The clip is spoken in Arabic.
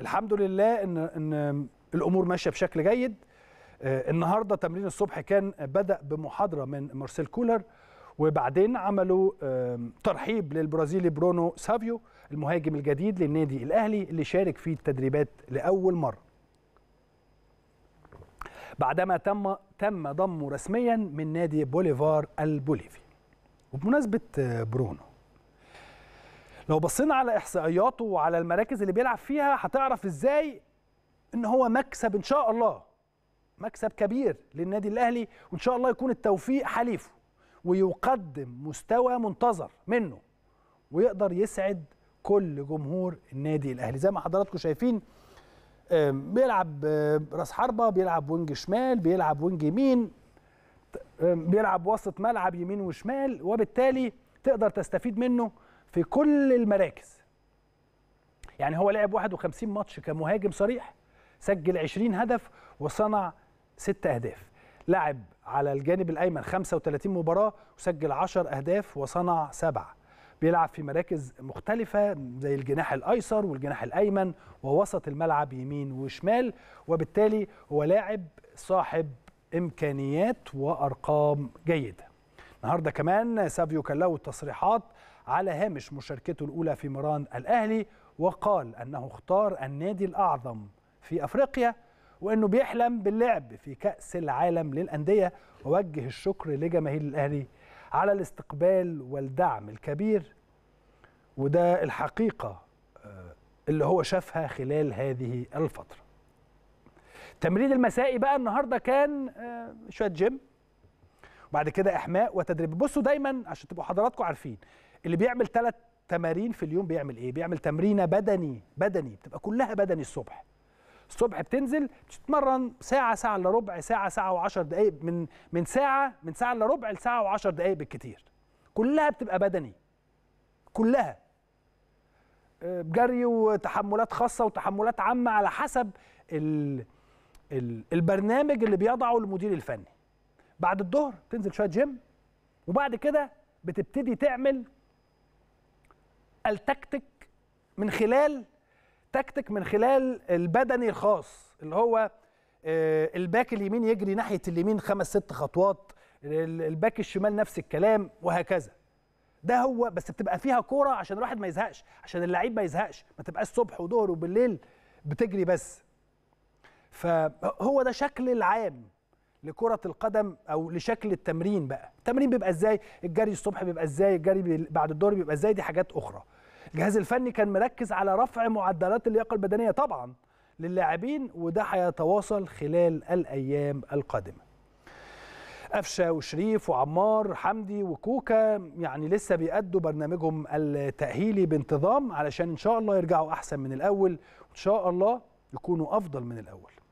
الحمد لله ان ان الامور ماشيه بشكل جيد آه، النهارده تمرين الصبح كان بدا بمحاضره من مارسيل كولر وبعدين عملوا ترحيب للبرازيلي برونو سافيو المهاجم الجديد للنادي الاهلي اللي شارك في التدريبات لاول مره بعدما تم تم ضمه رسميا من نادي بوليفار البوليفي وبمناسبه آه، برونو لو بصينا على احصائياته وعلى المراكز اللي بيلعب فيها هتعرف ازاي ان هو مكسب ان شاء الله مكسب كبير للنادي الاهلي وان شاء الله يكون التوفيق حليفه ويقدم مستوى منتظر منه ويقدر يسعد كل جمهور النادي الاهلي زي ما حضراتكم شايفين بيلعب راس حربه بيلعب وينج شمال بيلعب وينج يمين بيلعب وسط ملعب يمين وشمال وبالتالي تقدر تستفيد منه في كل المراكز يعني هو لعب 51 ماتش كمهاجم صريح سجل 20 هدف وصنع 6 اهداف لعب على الجانب الايمن 35 مباراه وسجل 10 اهداف وصنع 7 بيلعب في مراكز مختلفة زي الجناح الأيسر والجناح الأيمن ووسط الملعب يمين وشمال وبالتالي هو لاعب صاحب إمكانيات وأرقام جيدة النهاردة كمان سافيو كلاو التصريحات على هامش مشاركته الأولى في مران الأهلي وقال أنه اختار النادي الأعظم في أفريقيا وأنه بيحلم باللعب في كأس العالم للأندية ووجه الشكر لجماهير الأهلي على الاستقبال والدعم الكبير وده الحقيقة آه، اللي هو شافها خلال هذه الفترة تمرين المسائي بقى النهاردة كان آه، شوية جيم وبعد كده إحماء وتدريب بصوا دايما عشان تبقوا حضراتكم عارفين اللي بيعمل ثلاث تمارين في اليوم بيعمل ايه بيعمل تمرينه بدني بدني بتبقى كلها بدني الصبح الصبح بتنزل بتتمرن ساعه ساعه الا ربع ساعه ساعه و10 دقائق من من ساعه من ساعه الا ربع لساعه و10 دقائق بالكتير كلها بتبقى بدني كلها آه، جري وتحملات خاصه وتحملات عامه على حسب ال البرنامج اللي بيضعه المدير الفني بعد الظهر تنزل شويه جيم وبعد كده بتبتدي تعمل التكتيك من خلال تكتيك من خلال البدني الخاص اللي هو آه، الباك اليمين يجري ناحيه اليمين خمس ست خطوات الباك الشمال نفس الكلام وهكذا ده هو بس بتبقى فيها كوره عشان الواحد ما يزهقش عشان اللعيب ما يزهقش ما تبقاش الصبح وظهر وبالليل بتجري بس فهو ده شكل العام لكرة القدم أو لشكل التمرين بقى التمرين بيبقى إزاي الجري الصبح بيبقى إزاي الجري بعد الدور بيبقى إزاي دي حاجات أخرى الجهاز الفني كان مركز على رفع معدلات اللياقه البدنيه طبعا للاعبين وده هيتواصل خلال الايام القادمه قفشه وشريف وعمار حمدي وكوكا يعني لسه بيأدوا برنامجهم التأهيلي بانتظام علشان إن شاء الله يرجعوا أحسن من الأول وإن شاء الله يكونوا أفضل من الأول